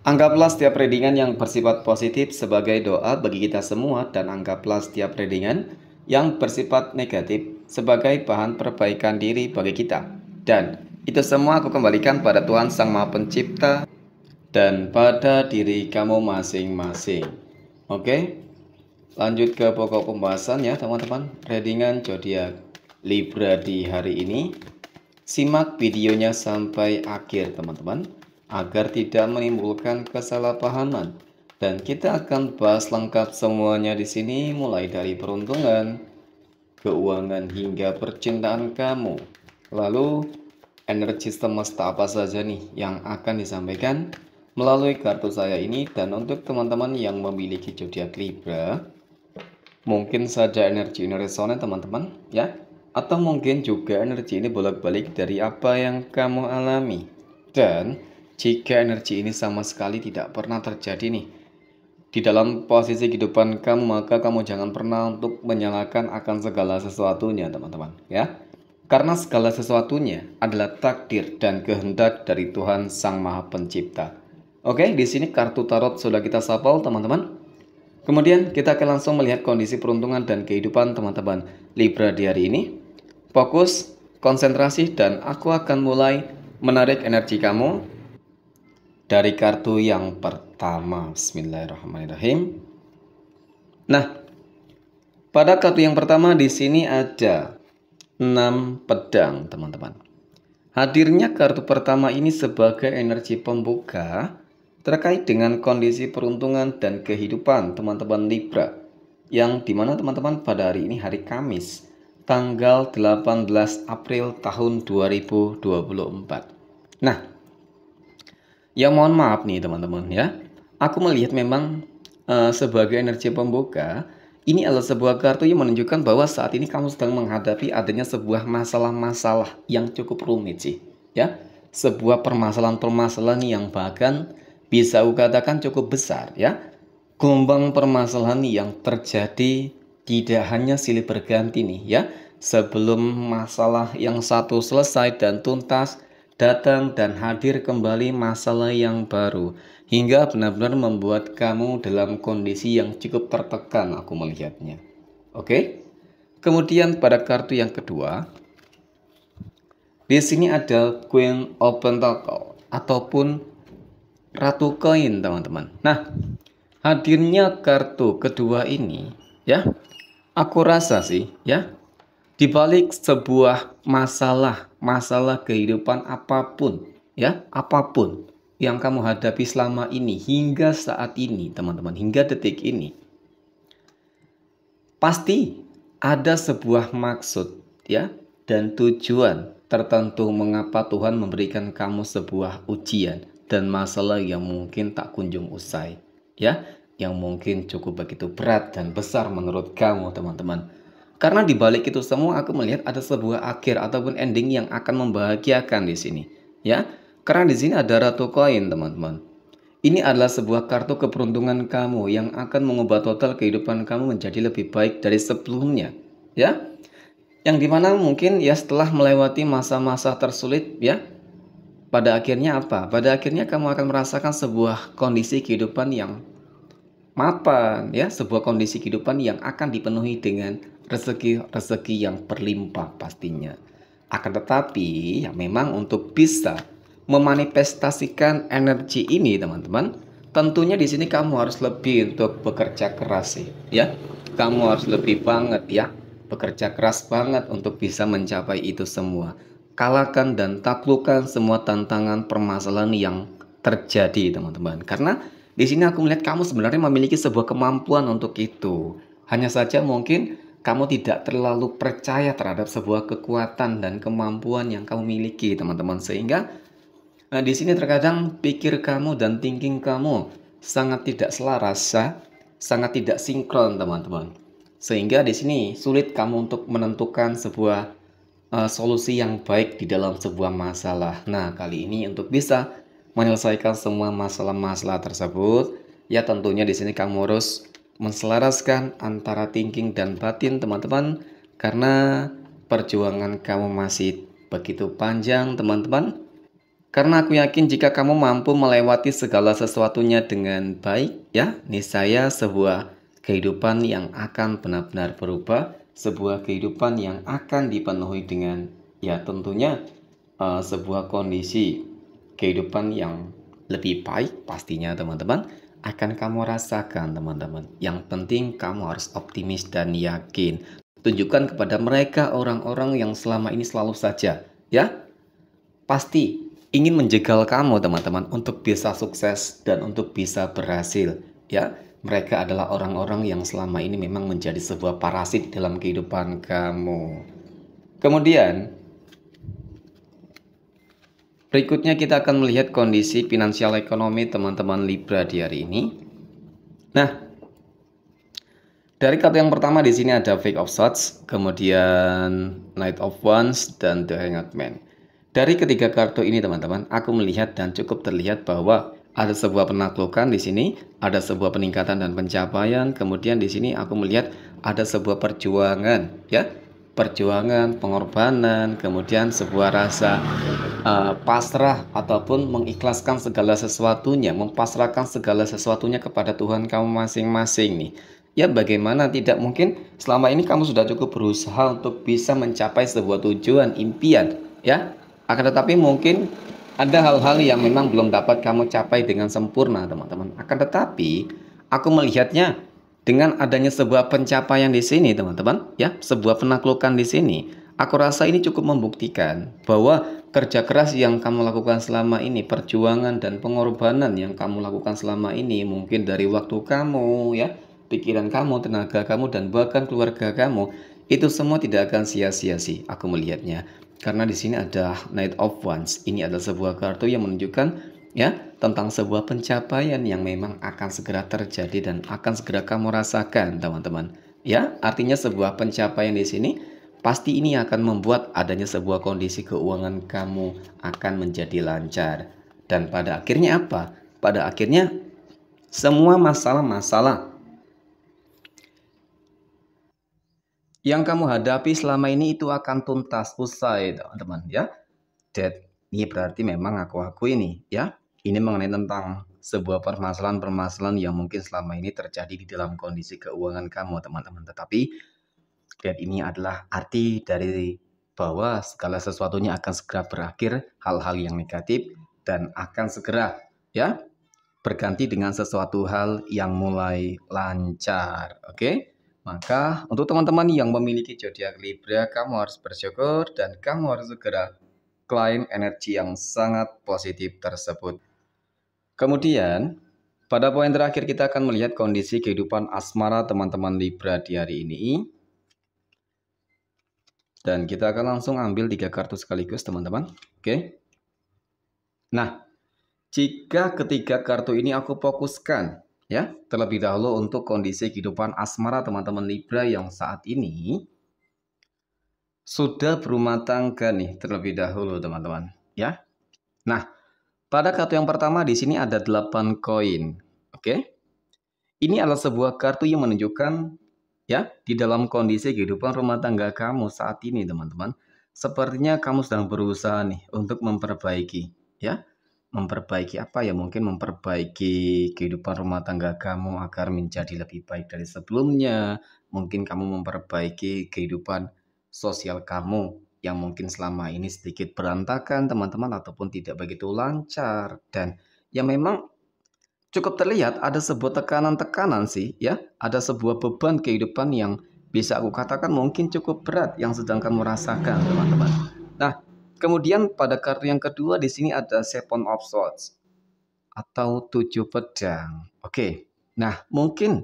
Anggaplah setiap readingan yang bersifat positif sebagai doa bagi kita semua dan anggaplah setiap readingan yang bersifat negatif sebagai bahan perbaikan diri bagi kita. Dan itu semua aku kembalikan pada Tuhan Sang Maha Pencipta dan pada diri kamu masing-masing. Oke, lanjut ke pokok pembahasan ya teman-teman. Readingan zodiak Libra di hari ini. Simak videonya sampai akhir teman-teman agar tidak menimbulkan kesalahpahaman. Dan kita akan bahas lengkap semuanya di sini mulai dari peruntungan, keuangan hingga percintaan kamu. Lalu energi semesta apa saja nih yang akan disampaikan melalui kartu saya ini dan untuk teman-teman yang memiliki zodiak Libra mungkin saja energi ini resonan teman-teman ya atau mungkin juga energi ini bolak-balik dari apa yang kamu alami dan jika energi ini sama sekali tidak pernah terjadi nih. Di dalam posisi kehidupan kamu, maka kamu jangan pernah untuk menyalahkan akan segala sesuatunya, teman-teman, ya. Karena segala sesuatunya adalah takdir dan kehendak dari Tuhan Sang Maha Pencipta. Oke, di sini kartu tarot sudah kita sapal, teman-teman. Kemudian kita akan langsung melihat kondisi peruntungan dan kehidupan teman-teman Libra di hari ini. Fokus, konsentrasi, dan aku akan mulai menarik energi kamu dari kartu yang pertama. Bismillahirrahmanirrahim. Nah, pada kartu yang pertama di sini ada 6 pedang, teman-teman. Hadirnya kartu pertama ini sebagai energi pembuka terkait dengan kondisi peruntungan dan kehidupan teman-teman Libra yang dimana teman-teman pada hari ini hari Kamis tanggal 18 April tahun 2024. Nah, Ya mohon maaf nih teman-teman ya. Aku melihat memang uh, sebagai energi pembuka, ini adalah sebuah kartu yang menunjukkan bahwa saat ini kamu sedang menghadapi adanya sebuah masalah-masalah yang cukup rumit sih, ya. Sebuah permasalahan-permasalahan yang bahkan bisa aku katakan cukup besar ya. Gelombang permasalahan yang terjadi tidak hanya silih berganti nih ya. Sebelum masalah yang satu selesai dan tuntas, datang dan hadir kembali masalah yang baru hingga benar-benar membuat kamu dalam kondisi yang cukup tertekan aku melihatnya. Oke. Kemudian pada kartu yang kedua di sini ada Queen of pentacles ataupun Ratu Koin, teman-teman. Nah, hadirnya kartu kedua ini ya, aku rasa sih ya, dibalik sebuah masalah masalah kehidupan apapun, ya, apapun yang kamu hadapi selama ini hingga saat ini, teman-teman, hingga detik ini. Pasti ada sebuah maksud, ya, dan tujuan tertentu mengapa Tuhan memberikan kamu sebuah ujian dan masalah yang mungkin tak kunjung usai, ya, yang mungkin cukup begitu berat dan besar menurut kamu, teman-teman. Karena di balik itu semua aku melihat ada sebuah akhir ataupun ending yang akan membahagiakan di sini, ya. Karena di sini ada Ratu Koin, teman-teman. Ini adalah sebuah kartu keberuntungan kamu yang akan mengubah total kehidupan kamu menjadi lebih baik dari sebelumnya, ya. Yang dimana mungkin ya setelah melewati masa-masa tersulit, ya. Pada akhirnya apa? Pada akhirnya kamu akan merasakan sebuah kondisi kehidupan yang mapan, ya, sebuah kondisi kehidupan yang akan dipenuhi dengan rezeki-rezeki yang berlimpah pastinya. Akan tetapi, ya memang untuk bisa memanifestasikan energi ini, teman-teman, tentunya di sini kamu harus lebih untuk bekerja keras sih, ya. Kamu harus lebih banget ya, bekerja keras banget untuk bisa mencapai itu semua. Kalahkan dan taklukkan semua tantangan permasalahan yang terjadi, teman-teman. Karena di sini aku melihat kamu sebenarnya memiliki sebuah kemampuan untuk itu. Hanya saja mungkin kamu tidak terlalu percaya terhadap sebuah kekuatan dan kemampuan yang kamu miliki, teman-teman. Sehingga nah, di sini terkadang pikir kamu dan thinking kamu sangat tidak selaras, ya. sangat tidak sinkron, teman-teman. Sehingga di sini sulit kamu untuk menentukan sebuah uh, solusi yang baik di dalam sebuah masalah. Nah, kali ini untuk bisa menyelesaikan semua masalah-masalah tersebut, ya tentunya di sini kamu harus menselaraskan antara thinking dan batin teman-teman karena perjuangan kamu masih begitu panjang teman-teman karena aku yakin jika kamu mampu melewati segala sesuatunya dengan baik ya niscaya sebuah kehidupan yang akan benar-benar berubah sebuah kehidupan yang akan dipenuhi dengan ya tentunya uh, sebuah kondisi kehidupan yang lebih baik pastinya teman-teman akan kamu rasakan teman-teman. Yang penting kamu harus optimis dan yakin. Tunjukkan kepada mereka orang-orang yang selama ini selalu saja, ya. Pasti ingin menjegal kamu teman-teman untuk bisa sukses dan untuk bisa berhasil, ya. Mereka adalah orang-orang yang selama ini memang menjadi sebuah parasit dalam kehidupan kamu. Kemudian, Berikutnya kita akan melihat kondisi finansial ekonomi teman-teman Libra di hari ini. Nah, dari kartu yang pertama di sini ada Fake of Swords, kemudian Knight of Wands, dan The Hanged Man. Dari ketiga kartu ini teman-teman, aku melihat dan cukup terlihat bahwa ada sebuah penaklukan di sini, ada sebuah peningkatan dan pencapaian, kemudian di sini aku melihat ada sebuah perjuangan, ya perjuangan, pengorbanan, kemudian sebuah rasa uh, pasrah ataupun mengikhlaskan segala sesuatunya, mempasrahkan segala sesuatunya kepada Tuhan kamu masing-masing nih. Ya bagaimana tidak mungkin selama ini kamu sudah cukup berusaha untuk bisa mencapai sebuah tujuan, impian, ya. Akan tetapi mungkin ada hal-hal yang memang belum dapat kamu capai dengan sempurna, teman-teman. Akan tetapi aku melihatnya dengan adanya sebuah pencapaian di sini, teman-teman, ya, sebuah penaklukan di sini, aku rasa ini cukup membuktikan bahwa kerja keras yang kamu lakukan selama ini, perjuangan dan pengorbanan yang kamu lakukan selama ini, mungkin dari waktu kamu, ya, pikiran kamu, tenaga kamu, dan bahkan keluarga kamu, itu semua tidak akan sia-sia sih aku melihatnya. Karena di sini ada Knight of Wands. Ini adalah sebuah kartu yang menunjukkan ya tentang sebuah pencapaian yang memang akan segera terjadi dan akan segera kamu rasakan, teman-teman. Ya, artinya sebuah pencapaian di sini pasti ini akan membuat adanya sebuah kondisi keuangan kamu akan menjadi lancar. Dan pada akhirnya apa? Pada akhirnya semua masalah-masalah yang kamu hadapi selama ini itu akan tuntas usai, teman-teman, ya. That ini berarti memang aku aku ini, ya ini mengenai tentang sebuah permasalahan-permasalahan yang mungkin selama ini terjadi di dalam kondisi keuangan kamu, teman-teman. Tetapi dan ini adalah arti dari bahwa segala sesuatunya akan segera berakhir, hal-hal yang negatif dan akan segera ya berganti dengan sesuatu hal yang mulai lancar. Oke. Maka untuk teman-teman yang memiliki zodiak Libra, kamu harus bersyukur dan kamu harus segera klaim energi yang sangat positif tersebut. Kemudian, pada poin terakhir kita akan melihat kondisi kehidupan asmara teman-teman Libra di hari ini. Dan kita akan langsung ambil tiga kartu sekaligus teman-teman. Oke. Nah, jika ketiga kartu ini aku fokuskan ya terlebih dahulu untuk kondisi kehidupan asmara teman-teman Libra yang saat ini sudah berumah tangga nih terlebih dahulu teman-teman ya. Nah, pada kartu yang pertama di sini ada 8 koin. Oke. Okay? Ini adalah sebuah kartu yang menunjukkan ya di dalam kondisi kehidupan rumah tangga kamu saat ini, teman-teman. Sepertinya kamu sedang berusaha nih untuk memperbaiki, ya. Memperbaiki apa ya? Mungkin memperbaiki kehidupan rumah tangga kamu agar menjadi lebih baik dari sebelumnya. Mungkin kamu memperbaiki kehidupan sosial kamu yang mungkin selama ini sedikit berantakan teman-teman ataupun tidak begitu lancar dan yang memang cukup terlihat ada sebuah tekanan-tekanan sih ya ada sebuah beban kehidupan yang bisa aku katakan mungkin cukup berat yang sedang kamu rasakan teman-teman nah kemudian pada kartu yang kedua di sini ada seven of swords atau tujuh pedang oke nah mungkin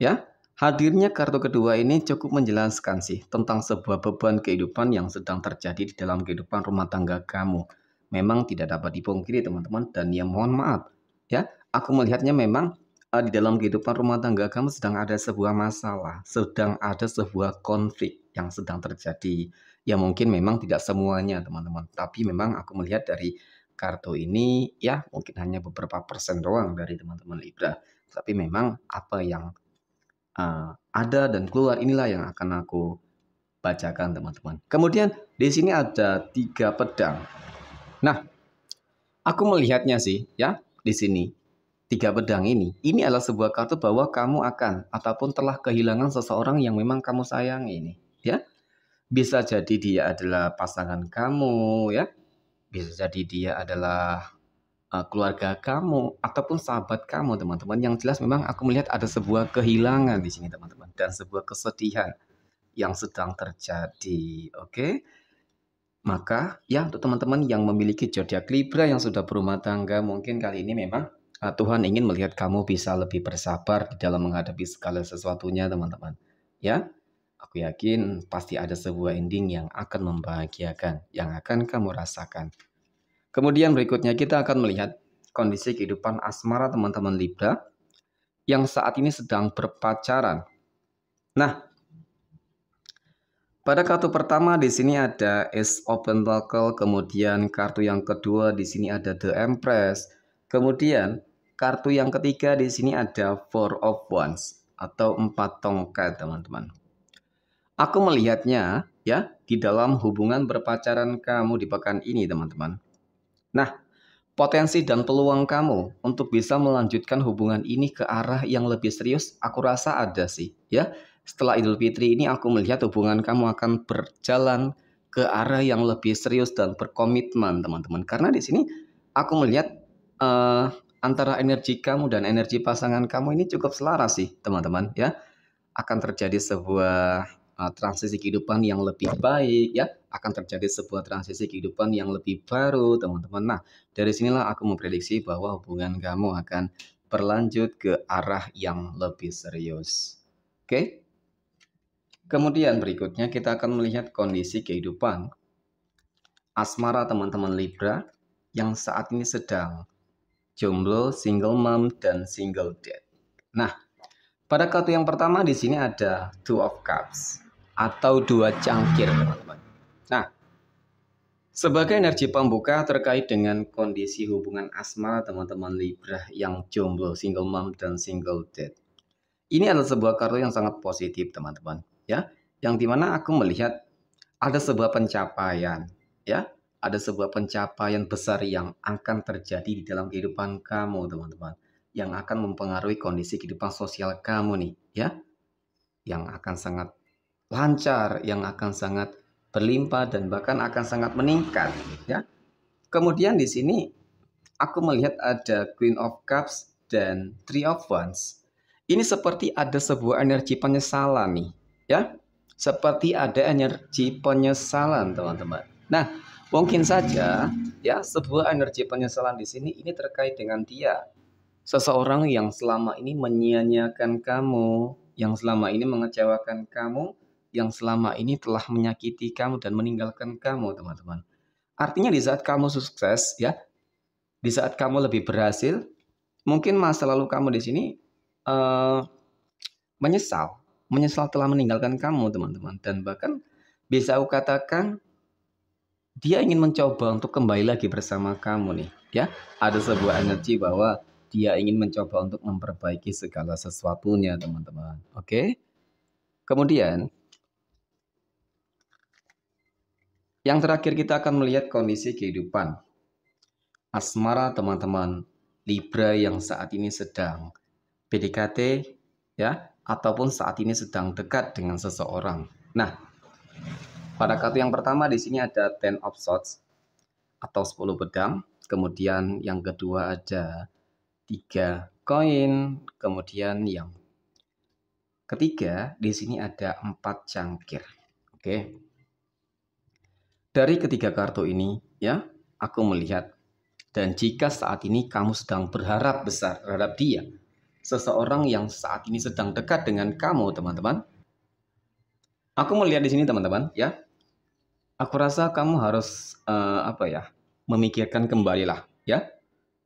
ya Hadirnya kartu kedua ini cukup menjelaskan sih tentang sebuah beban kehidupan yang sedang terjadi di dalam kehidupan rumah tangga kamu. Memang tidak dapat dipungkiri teman-teman dan ya mohon maaf ya, aku melihatnya memang uh, di dalam kehidupan rumah tangga kamu sedang ada sebuah masalah, sedang ada sebuah konflik yang sedang terjadi. Ya mungkin memang tidak semuanya teman-teman, tapi memang aku melihat dari kartu ini ya mungkin hanya beberapa persen doang dari teman-teman Libra. Tapi memang apa yang uh, ada dan keluar inilah yang akan aku bacakan teman-teman. Kemudian di sini ada tiga pedang. Nah, aku melihatnya sih ya di sini tiga pedang ini. Ini adalah sebuah kartu bahwa kamu akan ataupun telah kehilangan seseorang yang memang kamu sayangi ini ya. Bisa jadi dia adalah pasangan kamu ya. Bisa jadi dia adalah Eh, keluarga kamu ataupun sahabat kamu teman-teman yang jelas memang aku melihat ada sebuah kehilangan di sini teman-teman dan sebuah kesedihan yang sedang terjadi oke okay? maka ya untuk teman-teman yang memiliki zodiak Libra yang sudah berumah tangga mungkin kali ini memang uh, Tuhan ingin melihat kamu bisa lebih bersabar di dalam menghadapi segala sesuatunya teman-teman ya aku yakin pasti ada sebuah ending yang akan membahagiakan yang akan kamu rasakan Kemudian berikutnya kita akan melihat kondisi kehidupan asmara teman-teman Libra yang saat ini sedang berpacaran. Nah, pada kartu pertama di sini ada Ace of Pentacles. kemudian kartu yang kedua di sini ada The Empress, kemudian kartu yang ketiga di sini ada Four of Wands atau empat tongkat teman-teman. Aku melihatnya ya di dalam hubungan berpacaran kamu di pekan ini teman-teman. Nah, potensi dan peluang kamu untuk bisa melanjutkan hubungan ini ke arah yang lebih serius, aku rasa ada sih, ya. Setelah Idul Fitri ini aku melihat hubungan kamu akan berjalan ke arah yang lebih serius dan berkomitmen, teman-teman. Karena di sini aku melihat uh, antara energi kamu dan energi pasangan kamu ini cukup selaras sih, teman-teman, ya. Akan terjadi sebuah Uh, transisi kehidupan yang lebih baik ya akan terjadi sebuah transisi kehidupan yang lebih baru teman-teman. Nah dari sinilah aku memprediksi bahwa hubungan kamu akan berlanjut ke arah yang lebih serius. Oke? Kemudian berikutnya kita akan melihat kondisi kehidupan asmara teman-teman Libra yang saat ini sedang jomblo, single mom, dan single dad. Nah, pada kartu yang pertama di sini ada Two of Cups atau dua cangkir, teman-teman. Nah, sebagai energi pembuka terkait dengan kondisi hubungan asmara teman-teman Libra yang jomblo, single mom dan single dad. Ini adalah sebuah kartu yang sangat positif teman-teman, ya. Yang dimana aku melihat ada sebuah pencapaian, ya. Ada sebuah pencapaian besar yang akan terjadi di dalam kehidupan kamu, teman-teman. Yang akan mempengaruhi kondisi kehidupan sosial kamu nih, ya. Yang akan sangat lancar yang akan sangat berlimpah dan bahkan akan sangat meningkat ya. Kemudian di sini aku melihat ada Queen of Cups dan Three of Wands. Ini seperti ada sebuah energi penyesalan nih, ya. Seperti ada energi penyesalan, teman-teman. Nah, mungkin saja ya sebuah energi penyesalan di sini ini terkait dengan dia. Seseorang yang selama ini menyia-nyiakan kamu, yang selama ini mengecewakan kamu, yang selama ini telah menyakiti kamu dan meninggalkan kamu, teman-teman. Artinya di saat kamu sukses ya, di saat kamu lebih berhasil, mungkin masa lalu kamu di sini uh, menyesal, menyesal telah meninggalkan kamu, teman-teman. Dan bahkan bisa aku katakan dia ingin mencoba untuk kembali lagi bersama kamu nih ya ada sebuah energi bahwa dia ingin mencoba untuk memperbaiki segala sesuatunya teman-teman oke kemudian Yang terakhir kita akan melihat kondisi kehidupan. Asmara teman-teman Libra yang saat ini sedang PDKT ya ataupun saat ini sedang dekat dengan seseorang. Nah, pada kartu yang pertama di sini ada Ten of Swords atau 10 pedang. Kemudian yang kedua ada tiga koin. Kemudian yang ketiga di sini ada empat cangkir. Oke. Okay. Dari ketiga kartu ini, ya, aku melihat dan jika saat ini kamu sedang berharap besar terhadap dia, seseorang yang saat ini sedang dekat dengan kamu, teman-teman. Aku melihat di sini, teman-teman, ya. Aku rasa kamu harus uh, apa ya? memikirkan kembali lah, ya.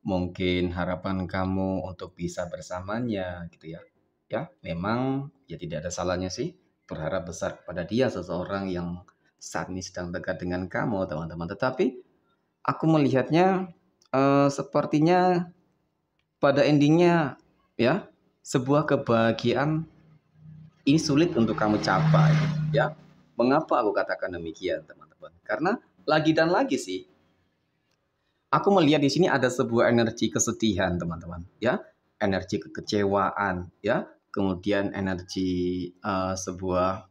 Mungkin harapan kamu untuk bisa bersamanya gitu ya. Ya, memang ya tidak ada salahnya sih berharap besar kepada dia seseorang yang saat ini sedang dekat dengan kamu, teman-teman. Tetapi aku melihatnya uh, sepertinya pada endingnya ya sebuah kebahagiaan ini sulit untuk kamu capai, ya. Mengapa aku katakan demikian, teman-teman? Karena lagi dan lagi sih aku melihat di sini ada sebuah energi kesedihan, teman-teman, ya. Energi kekecewaan, ya. Kemudian energi uh, sebuah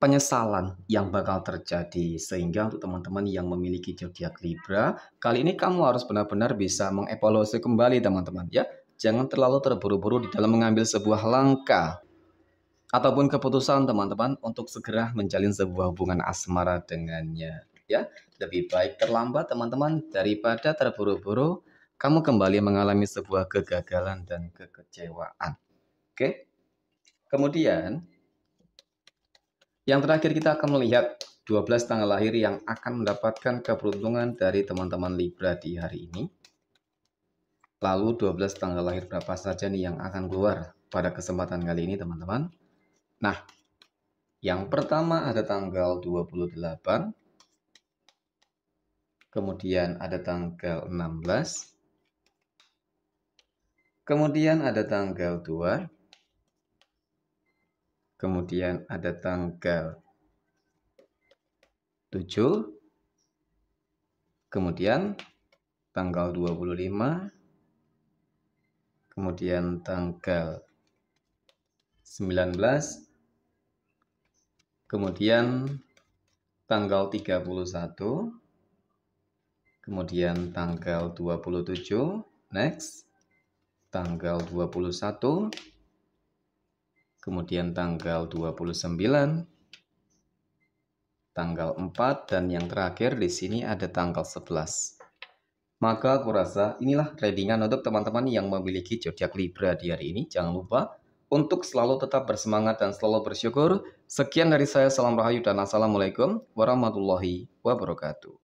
penyesalan yang bakal terjadi. Sehingga untuk teman-teman yang memiliki zodiak Libra, kali ini kamu harus benar-benar bisa mengevaluasi kembali teman-teman ya. Jangan terlalu terburu-buru di dalam mengambil sebuah langkah ataupun keputusan teman-teman untuk segera menjalin sebuah hubungan asmara dengannya ya. Lebih baik terlambat teman-teman daripada terburu-buru kamu kembali mengalami sebuah kegagalan dan kekecewaan. Oke? Kemudian yang terakhir kita akan melihat 12 tanggal lahir yang akan mendapatkan keberuntungan dari teman-teman Libra di hari ini. Lalu 12 tanggal lahir berapa saja nih yang akan keluar pada kesempatan kali ini teman-teman. Nah, yang pertama ada tanggal 28, kemudian ada tanggal 16, kemudian ada tanggal 2, kemudian ada tanggal 7, kemudian tanggal 25, kemudian tanggal 19, kemudian tanggal 31, kemudian tanggal 27, next, tanggal 21, kemudian tanggal 29, tanggal 4, dan yang terakhir di sini ada tanggal 11. Maka aku rasa inilah tradingan untuk teman-teman yang memiliki zodiak Libra di hari ini. Jangan lupa untuk selalu tetap bersemangat dan selalu bersyukur. Sekian dari saya, salam rahayu dan assalamualaikum warahmatullahi wabarakatuh.